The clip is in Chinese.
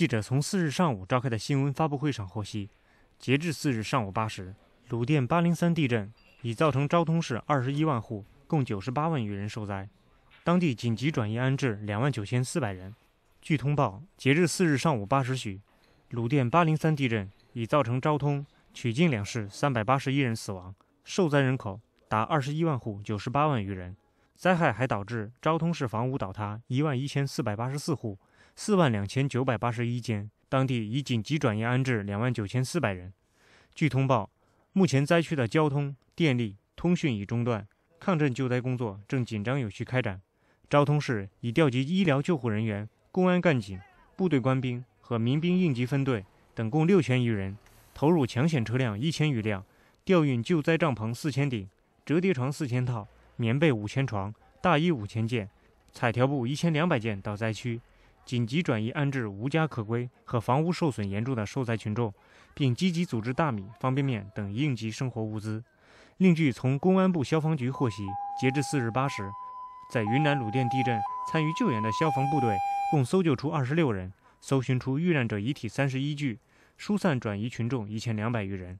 记者从四日上午召开的新闻发布会上获悉，截至四日上午八时，鲁甸八零三地震已造成昭通市二十一万户、共九十八万余人受灾，当地紧急转移安置两万九千四百人。据通报，截至四日上午八时许，鲁甸八零三地震已造成昭通、曲靖两市三百八十一人死亡，受灾人口达二十一万户、九十八万余人，灾害还导致昭通市房屋倒塌一万一千四百八十四户。四万两千九百八十一间，当地已紧急转移安置两万九千四百人。据通报，目前灾区的交通、电力、通讯已中断，抗震救灾工作正紧张有序开展。昭通市已调集医疗救护人员、公安干警、部队官兵和民兵应急分队等共六千余人，投入抢险车辆一千余辆，调运救灾帐篷四千顶、折叠床四千套、棉被五千床、大衣五千件、彩条布一千两百件到灾区。紧急转移安置无家可归和房屋受损严重的受灾群众，并积极组织大米、方便面等应急生活物资。另据从公安部消防局获悉，截至四日八时，在云南鲁甸地震参与救援的消防部队共搜救出二十六人，搜寻出遇难者遗体三十一具，疏散转移群众一千两百余人。